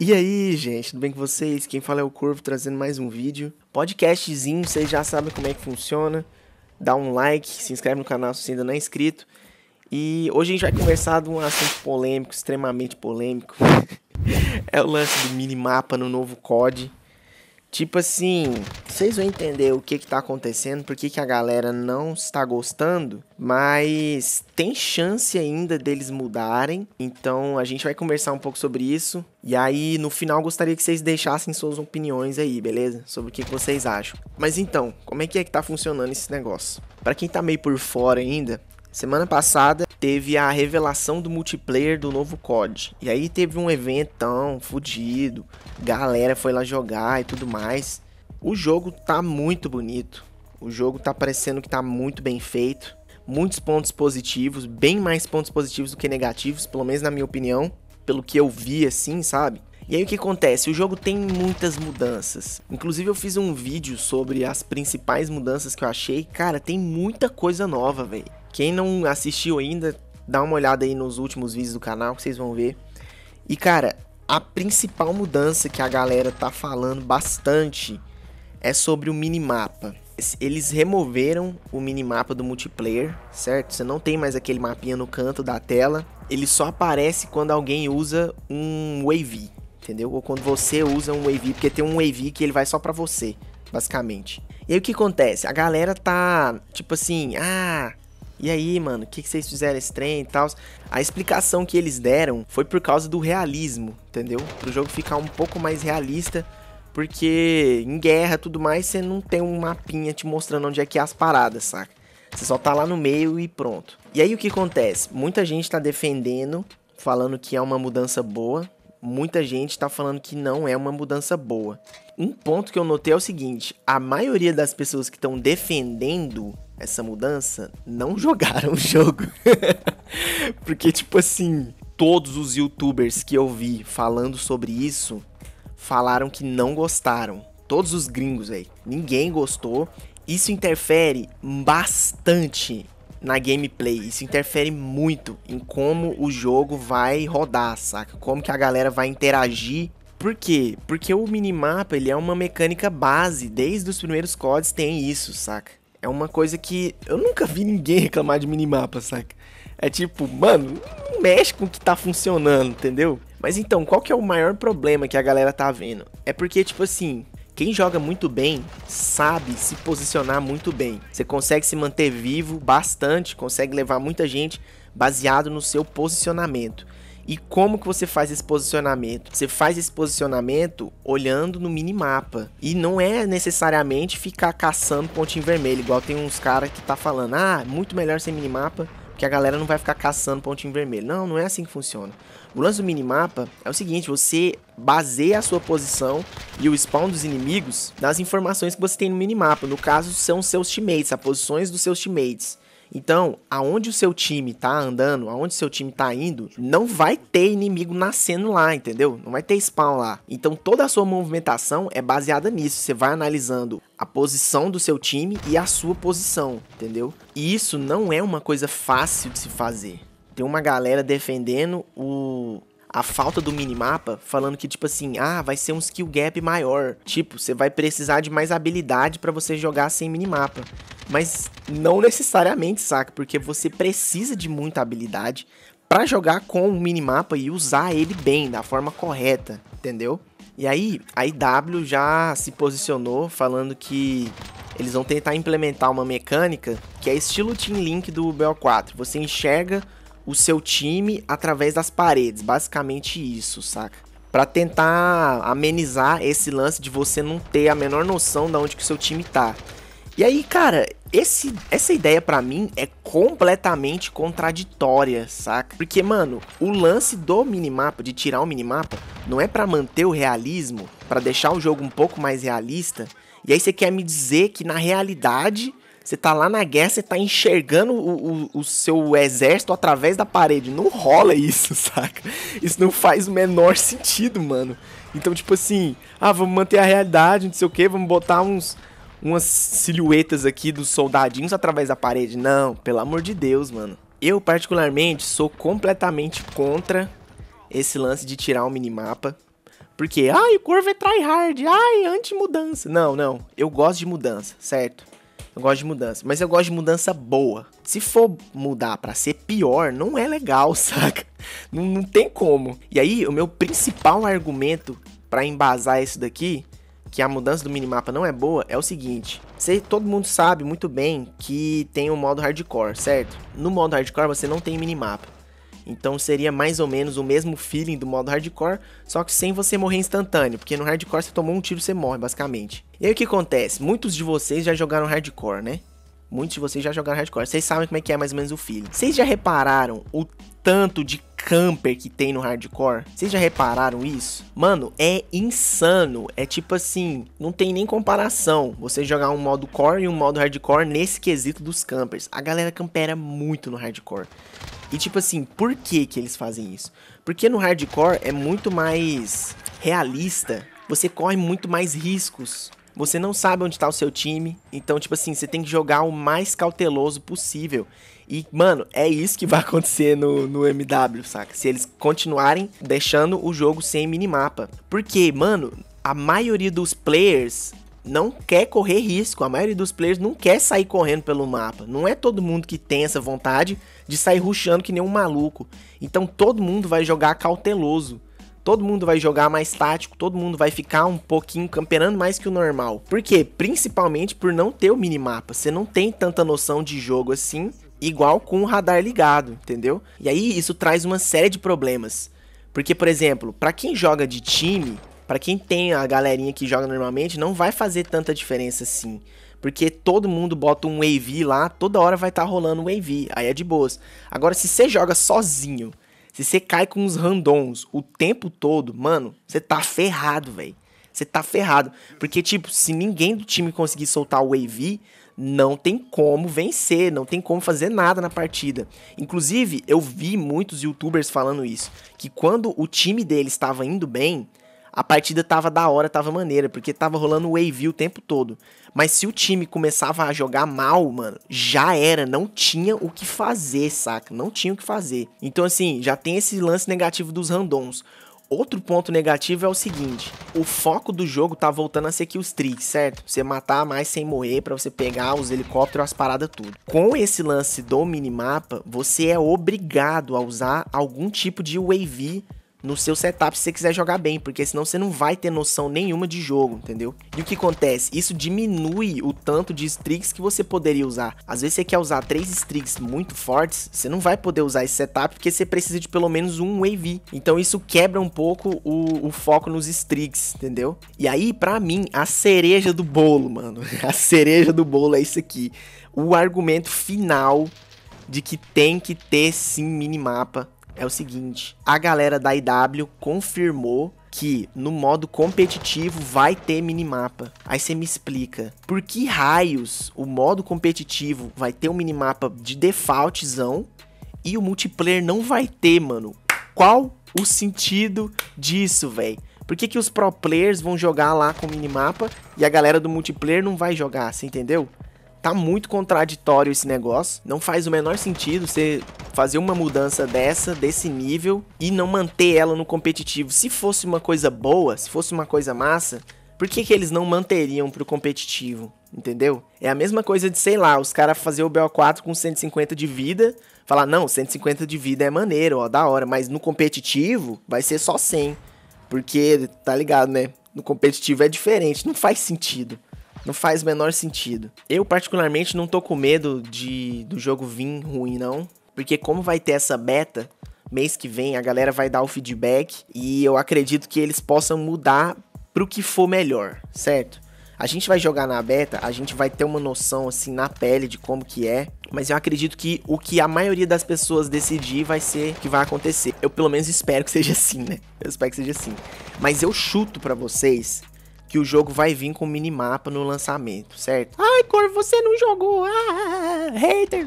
E aí, gente, tudo bem com vocês? Quem fala é o Corvo trazendo mais um vídeo. Podcastzinho, vocês já sabem como é que funciona. Dá um like, se inscreve no canal se ainda não é inscrito. E hoje a gente vai conversar de um assunto polêmico, extremamente polêmico. é o lance do minimapa no novo COD. Tipo assim, vocês vão entender o que, que tá acontecendo, por que, que a galera não está gostando, mas tem chance ainda deles mudarem. Então a gente vai conversar um pouco sobre isso. E aí, no final, gostaria que vocês deixassem suas opiniões aí, beleza? Sobre o que, que vocês acham. Mas então, como é que é que tá funcionando esse negócio? Para quem tá meio por fora ainda, Semana passada teve a revelação do multiplayer do novo COD. E aí teve um eventão fudido, galera foi lá jogar e tudo mais. O jogo tá muito bonito. O jogo tá parecendo que tá muito bem feito. Muitos pontos positivos, bem mais pontos positivos do que negativos, pelo menos na minha opinião, pelo que eu vi assim, sabe? E aí o que acontece? O jogo tem muitas mudanças. Inclusive eu fiz um vídeo sobre as principais mudanças que eu achei. Cara, tem muita coisa nova, velho. Quem não assistiu ainda, dá uma olhada aí nos últimos vídeos do canal que vocês vão ver. E cara, a principal mudança que a galera tá falando bastante é sobre o minimapa. Eles removeram o minimapa do multiplayer, certo? Você não tem mais aquele mapinha no canto da tela. Ele só aparece quando alguém usa um wave, entendeu? Ou quando você usa um wave, porque tem um wave que ele vai só para você, basicamente. E aí o que acontece? A galera tá tipo assim, ah, e aí, mano, o que, que vocês fizeram esse trem e tal? A explicação que eles deram foi por causa do realismo, entendeu? Pro jogo ficar um pouco mais realista. Porque em guerra e tudo mais, você não tem um mapinha te mostrando onde é que é as paradas, saca? Você só tá lá no meio e pronto. E aí o que acontece? Muita gente tá defendendo, falando que é uma mudança boa. Muita gente tá falando que não é uma mudança boa. Um ponto que eu notei é o seguinte: a maioria das pessoas que estão defendendo essa mudança não jogaram o jogo. Porque, tipo assim, todos os youtubers que eu vi falando sobre isso falaram que não gostaram. Todos os gringos, velho. Ninguém gostou. Isso interfere bastante na gameplay. Isso interfere muito em como o jogo vai rodar, saca? Como que a galera vai interagir. Por quê? Porque o minimapa, ele é uma mecânica base. Desde os primeiros CODs tem isso, saca? É uma coisa que eu nunca vi ninguém reclamar de minimapa, saca? É tipo, mano, não mexe com o que tá funcionando, entendeu? Mas então, qual que é o maior problema que a galera tá vendo? É porque, tipo assim, quem joga muito bem sabe se posicionar muito bem. Você consegue se manter vivo bastante, consegue levar muita gente baseado no seu posicionamento. E como que você faz esse posicionamento? Você faz esse posicionamento olhando no minimapa. E não é necessariamente ficar caçando pontinho vermelho, igual tem uns caras que tá falando, ah, muito melhor sem minimapa, porque a galera não vai ficar caçando pontinho vermelho. Não, não é assim que funciona. O lance do minimapa é o seguinte, você baseia a sua posição e o spawn dos inimigos nas informações que você tem no minimapa. No caso, são seus teammates, as posições dos seus teammates. Então, aonde o seu time tá andando, aonde o seu time tá indo, não vai ter inimigo nascendo lá, entendeu? Não vai ter spawn lá. Então, toda a sua movimentação é baseada nisso. Você vai analisando a posição do seu time e a sua posição, entendeu? E isso não é uma coisa fácil de se fazer. Tem uma galera defendendo o a falta do minimapa, falando que, tipo assim, ah, vai ser um skill gap maior. Tipo, você vai precisar de mais habilidade para você jogar sem minimapa. Mas não necessariamente, saca? Porque você precisa de muita habilidade para jogar com o minimapa e usar ele bem, da forma correta, entendeu? E aí, a IW já se posicionou falando que eles vão tentar implementar uma mecânica que é estilo Team Link do BO4. Você enxerga o seu time através das paredes, basicamente isso, saca? Para tentar amenizar esse lance de você não ter a menor noção de onde que o seu time tá. E aí, cara, esse, essa ideia para mim é completamente contraditória, saca? Porque, mano, o lance do minimapa, de tirar o minimapa, não é para manter o realismo, para deixar o jogo um pouco mais realista. E aí você quer me dizer que na realidade você tá lá na guerra, você tá enxergando o, o, o, seu exército através da parede. Não rola isso, saca? Isso não faz o menor sentido, mano. Então, tipo assim, ah, vamos manter a realidade, não sei o quê, vamos botar uns. Umas silhuetas aqui dos soldadinhos através da parede. Não, pelo amor de Deus, mano. Eu, particularmente, sou completamente contra esse lance de tirar o minimapa. Porque, ai, o Corvo é tryhard, ai, anti-mudança. Não, não, eu gosto de mudança, certo? Eu gosto de mudança, mas eu gosto de mudança boa. Se for mudar para ser pior, não é legal, saca? Não, não tem como. E aí, o meu principal argumento para embasar isso daqui que a mudança do minimapa não é boa é o seguinte: você, todo mundo sabe muito bem que tem o um modo hardcore, certo? No modo hardcore você não tem minimapa. Então seria mais ou menos o mesmo feeling do modo hardcore, só que sem você morrer instantâneo, porque no hardcore você tomou um tiro você morre basicamente. E aí o que acontece? Muitos de vocês já jogaram hardcore, né? Muitos de vocês já jogaram hardcore. Vocês sabem como é que é mais ou menos o feeling. Vocês já repararam o tanto de camper que tem no hardcore? Vocês já repararam isso? Mano, é insano. É tipo assim, não tem nem comparação. Você jogar um modo core e um modo hardcore nesse quesito dos campers. A galera campera muito no hardcore. E tipo assim, por que que eles fazem isso? Porque no hardcore é muito mais realista, você corre muito mais riscos. Você não sabe onde tá o seu time, então tipo assim, você tem que jogar o mais cauteloso possível. E, mano, é isso que vai acontecer no, no MW, saca? Se eles continuarem deixando o jogo sem minimapa. Porque, mano, a maioria dos players não quer correr risco. A maioria dos players não quer sair correndo pelo mapa. Não é todo mundo que tem essa vontade de sair ruxando que nem um maluco. Então todo mundo vai jogar cauteloso. Todo mundo vai jogar mais tático, todo mundo vai ficar um pouquinho camperando mais que o normal. Por quê? Principalmente por não ter o minimapa. Você não tem tanta noção de jogo assim, igual com o radar ligado, entendeu? E aí isso traz uma série de problemas. Porque, por exemplo, para quem joga de time, para quem tem a galerinha que joga normalmente, não vai fazer tanta diferença assim. Porque todo mundo bota um wave lá, toda hora vai estar tá rolando um wave, aí é de boas. Agora, se você joga sozinho, se você cai com uns randoms o tempo todo, mano, você tá ferrado, velho. Você tá ferrado. Porque, tipo, se ninguém do time conseguir soltar o wave, não tem como vencer, não tem como fazer nada na partida. Inclusive, eu vi muitos youtubers falando isso. Que quando o time dele estava indo bem, a partida tava da hora, tava maneira, porque tava rolando wave o tempo todo. Mas se o time começava a jogar mal, mano, já era, não tinha o que fazer, saca? Não tinha o que fazer. Então, assim, já tem esse lance negativo dos randoms. Outro ponto negativo é o seguinte: o foco do jogo tá voltando a ser kill streak, certo? Você matar mais sem morrer para você pegar os helicópteros, as paradas tudo. Com esse lance do minimapa, você é obrigado a usar algum tipo de wave no seu setup se você quiser jogar bem, porque senão você não vai ter noção nenhuma de jogo, entendeu? E o que acontece? Isso diminui o tanto de streaks que você poderia usar. Às vezes você quer usar três streaks muito fortes, você não vai poder usar esse setup porque você precisa de pelo menos um wave. Então isso quebra um pouco o, o foco nos streaks, entendeu? E aí, para mim, a cereja do bolo, mano, a cereja do bolo é isso aqui. O argumento final de que tem que ter sim minimapa é o seguinte: a galera da IW confirmou que no modo competitivo vai ter minimapa. Aí você me explica, por que raios o modo competitivo vai ter um minimapa de defaultzão e o multiplayer não vai ter, mano? Qual o sentido disso, velho? Por que, que os pro players vão jogar lá com minimapa e a galera do multiplayer não vai jogar, você entendeu? Tá muito contraditório esse negócio, não faz o menor sentido você fazer uma mudança dessa, desse nível, e não manter ela no competitivo. Se fosse uma coisa boa, se fosse uma coisa massa, por que, que eles não manteriam pro competitivo? Entendeu? É a mesma coisa de, sei lá, os caras fazer o BO4 com 150 de vida, falar, não, 150 de vida é maneiro, ó, da hora, mas no competitivo vai ser só 100. Porque, tá ligado, né? No competitivo é diferente, não faz sentido. Não faz o menor sentido. Eu, particularmente, não tô com medo de do jogo vir ruim, não. Porque como vai ter essa beta, mês que vem a galera vai dar o feedback e eu acredito que eles possam mudar pro que for melhor, certo? A gente vai jogar na beta, a gente vai ter uma noção assim na pele de como que é, mas eu acredito que o que a maioria das pessoas decidir vai ser que vai acontecer. Eu pelo menos espero que seja assim, né? Eu espero que seja assim. Mas eu chuto para vocês que o jogo vai vir com minimapa no lançamento, certo? Ai, cor, você não jogou! Ah, hater!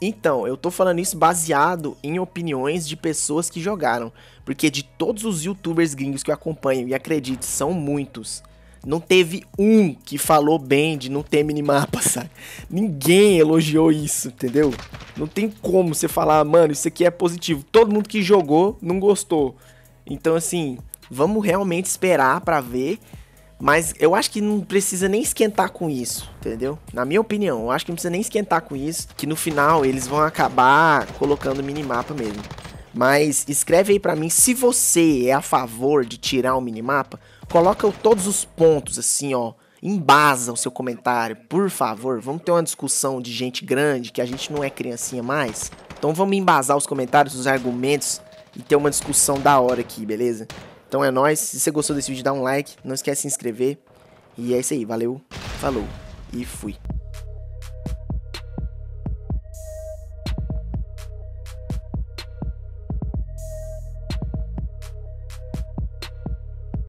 Então, eu tô falando isso baseado em opiniões de pessoas que jogaram, porque de todos os youtubers gringos que eu acompanho, e acredite, são muitos, não teve um que falou bem de não ter minimapa, sabe? Ninguém elogiou isso, entendeu? Não tem como você falar, mano, isso aqui é positivo. Todo mundo que jogou não gostou. Então, assim, vamos realmente esperar para ver mas eu acho que não precisa nem esquentar com isso, entendeu? Na minha opinião, eu acho que não precisa nem esquentar com isso, que no final eles vão acabar colocando o minimapa mesmo. Mas escreve aí para mim se você é a favor de tirar o minimapa, coloca todos os pontos assim, ó, embasa o seu comentário, por favor. Vamos ter uma discussão de gente grande, que a gente não é criancinha mais. Então vamos embasar os comentários, os argumentos e ter uma discussão da hora aqui, beleza? Então é nóis. Se você gostou desse vídeo, dá um like. Não esquece de se inscrever. E é isso aí. Valeu, falou e fui.